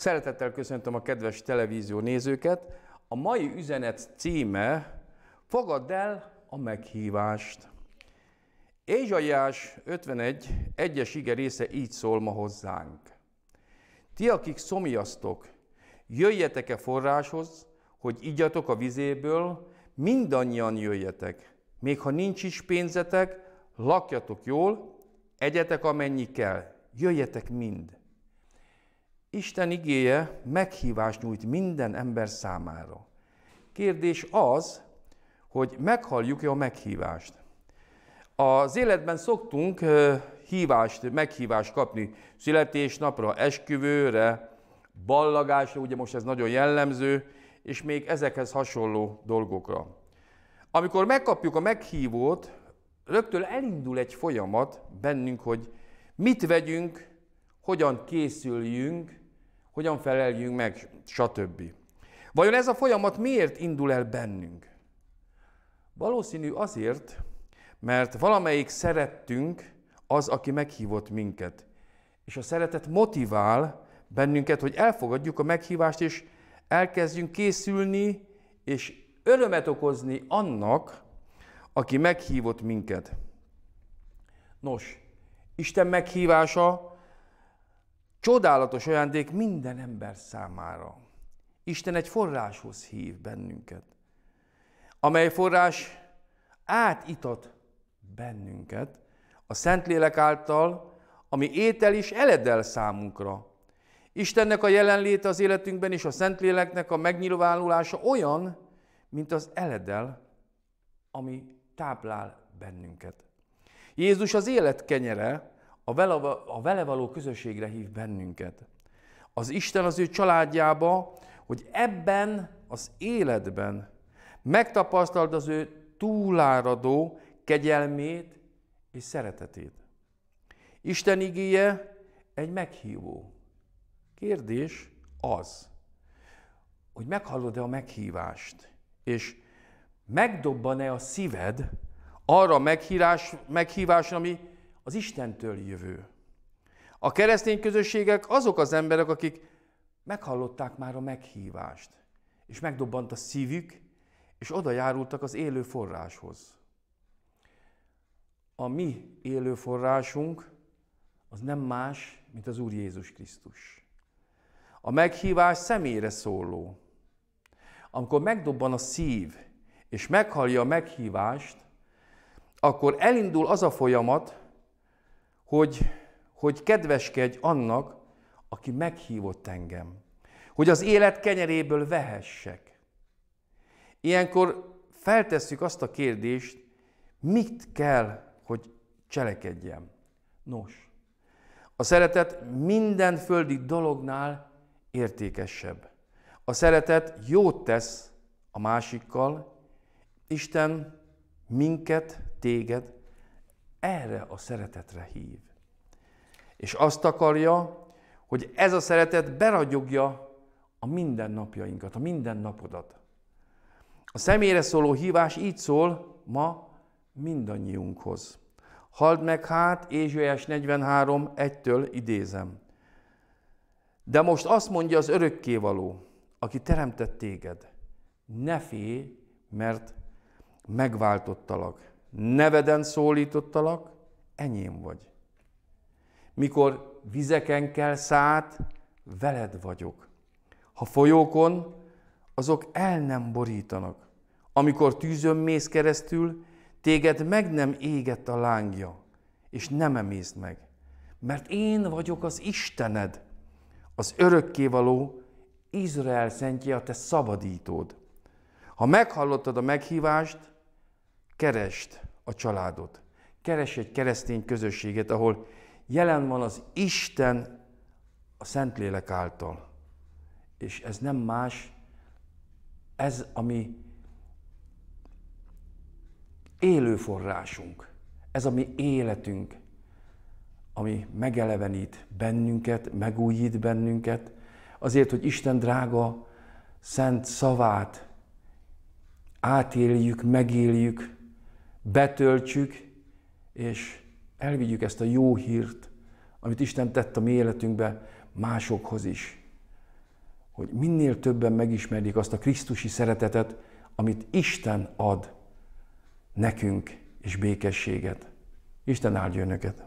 Szeretettel köszöntöm a kedves televízió nézőket. A mai üzenet címe Fogadd el a meghívást. Ézsaiás 51 egyes ige része így szól ma hozzánk. Ti, akik szomjasztok, jöjjetek-e forráshoz, hogy igyatok a vizéből, mindannyian jöjjetek. Még ha nincs is pénzetek, lakjatok jól, egyetek amennyi kell, jöjjetek mind. Isten igéje meghívást nyújt minden ember számára. Kérdés az, hogy meghalljuk-e a meghívást. Az életben szoktunk hívást, meghívást kapni születésnapra, esküvőre, ballagásra, ugye most ez nagyon jellemző, és még ezekhez hasonló dolgokra. Amikor megkapjuk a meghívót, rögtön elindul egy folyamat bennünk, hogy mit vegyünk, hogyan készüljünk, hogyan feleljünk meg, stb. Vajon ez a folyamat miért indul el bennünk? Valószínű azért, mert valamelyik szerettünk az, aki meghívott minket. És a szeretet motivál bennünket, hogy elfogadjuk a meghívást, és elkezdjünk készülni, és örömet okozni annak, aki meghívott minket. Nos, Isten meghívása Csodálatos ajándék minden ember számára. Isten egy forráshoz hív bennünket, amely forrás átitat bennünket a Szentlélek által, ami étel is eledel számunkra. Istennek a jelenléte az életünkben és a Szentléleknek a megnyilvánulása olyan, mint az eledel, ami táplál bennünket. Jézus az élet kenyere, a vele, a vele való közösségre hív bennünket. Az Isten az ő családjába, hogy ebben az életben megtapasztald az ő túláradó kegyelmét és szeretetét. Isten igéje egy meghívó. Kérdés az, hogy meghallod-e a meghívást, és megdobban-e a szíved arra a meghívásra, ami az Istentől jövő. A keresztény közösségek azok az emberek, akik meghallották már a meghívást, és megdobbant a szívük, és oda járultak az élő forráshoz. A mi élő forrásunk az nem más, mint az Úr Jézus Krisztus. A meghívás személyre szóló. Amikor megdobban a szív, és meghallja a meghívást, akkor elindul az a folyamat, hogy, hogy kedveskedj annak, aki meghívott engem, hogy az élet kenyeréből vehessek. Ilyenkor feltesszük azt a kérdést, mit kell, hogy cselekedjem. Nos, a szeretet minden földi dolognál értékesebb. A szeretet jót tesz a másikkal, Isten minket, téged erre a szeretetre hív. És azt akarja, hogy ez a szeretet beragyogja a mindennapjainkat, a mindennapodat. A személyre szóló hívás így szól ma mindannyiunkhoz. Hald meg hát, Ézsaiás 43, 1-től idézem. De most azt mondja az örökkévaló, aki teremtett téged, ne félj, mert megváltottalak neveden szólítottalak, enyém vagy. Mikor vizeken kell szát, veled vagyok. Ha folyókon, azok el nem borítanak. Amikor tűzön mész keresztül, téged meg nem égett a lángja, és nem emészt meg. Mert én vagyok az Istened, az örökkévaló, Izrael szentje a te szabadítód. Ha meghallottad a meghívást, Keresd a családot. Keres egy keresztény közösséget, ahol jelen van az Isten a Szentlélek által. És ez nem más, ez a mi élő forrásunk, ez a mi életünk, ami megelevenít bennünket, megújít bennünket, azért, hogy Isten drága, szent szavát átéljük, megéljük, betöltsük, és elvigyük ezt a jó hírt, amit Isten tett a mi életünkbe másokhoz is. Hogy minél többen megismerjék azt a Krisztusi szeretetet, amit Isten ad nekünk, és békességet. Isten áldjon önöket!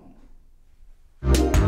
thank you